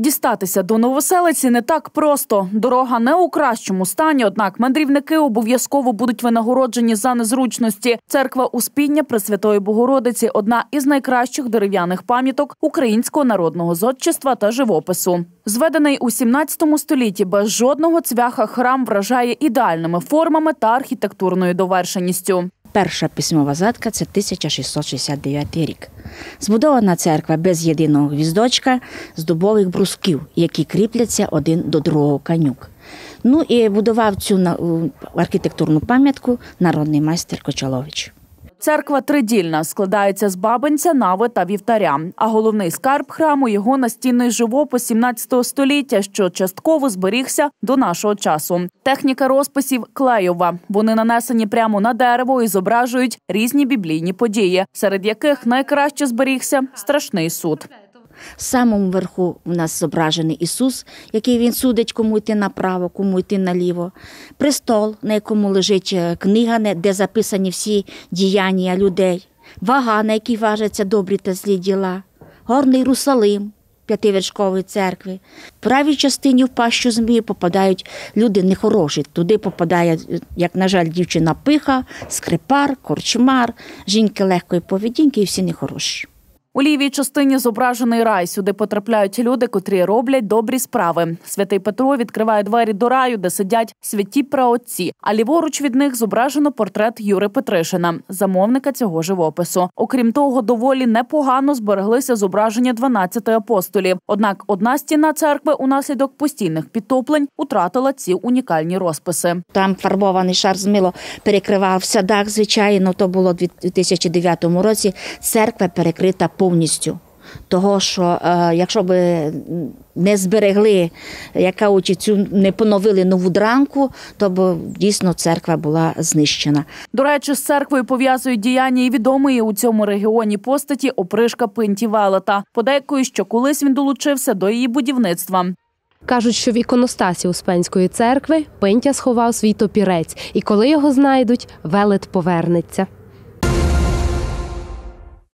Дістатися до новоселиці не так просто. Дорога не у кращому стані, однак мандрівники обов'язково будуть винагороджені за незручності. Церква Успіння Пресвятої Богородиці одна із найкращих дерев'яних пам'яток українського народного зодчества та живопису. Зведений у 17 столітті без жодного цвяха храм вражає ідеальними формами та архітектурною довершеністю. Перша письмова задка це 1669 рік. Збудована церква без єдиного гвіздочка з дубових брусків, які кріпляться один до другого канюк. Ну і будував цю архітектурну пам'ятку народний майстер Кочалович. Церква тридільна складається з бабинця, нави та вівтаря. А головний скарб храму його настінний живопис 17 століття, що частково зберігся до нашого часу. Техніка розписів клейова. Вони нанесені прямо на дерево і зображують різні біблійні події, серед яких найкраще зберігся страшний суд. В самому верху в нас зображений Ісус, який Він судить, кому йти направо, кому йти наліво. Престол, на якому лежить е, книга, де записані всі діяння людей, вага, на якій важаться добрі та злі діла, горний Русалим. П'ятивершкової церкви. В правій частині в пащу змії попадають люди нехороші. Туди попадає, е, як, на жаль, дівчина пиха, скрипар, корчмар, жінки легкої поведінки і всі нехороші. У лівій частині зображений рай. Сюди потрапляють люди, котрі роблять добрі справи. Святий Петро відкриває двері до раю, де сидять святі праотці. А ліворуч від них зображено портрет Юри Петришина, замовника цього живопису. Окрім того, доволі непогано збереглися зображення 12 апостолів. Однак одна стіна церкви унаслідок постійних підтоплень утратила ці унікальні розписи. Там фарбований шар змило перекривався дах. Звичайно, то було у 2009 році. Церква перекрита повністю. Того, що е, якщо б не зберегли, яка очі цю не поновили нову дранку, то б дійсно церква була знищена. До речі, з церквою пов'язують діяння і відомої у цьому регіоні постаті опришка Пинті Велета. Подейкою, що колись він долучився до її будівництва. Кажуть, що в іконостасі Успенської церкви Пинтя сховав свій топірець, і коли його знайдуть, велет повернеться.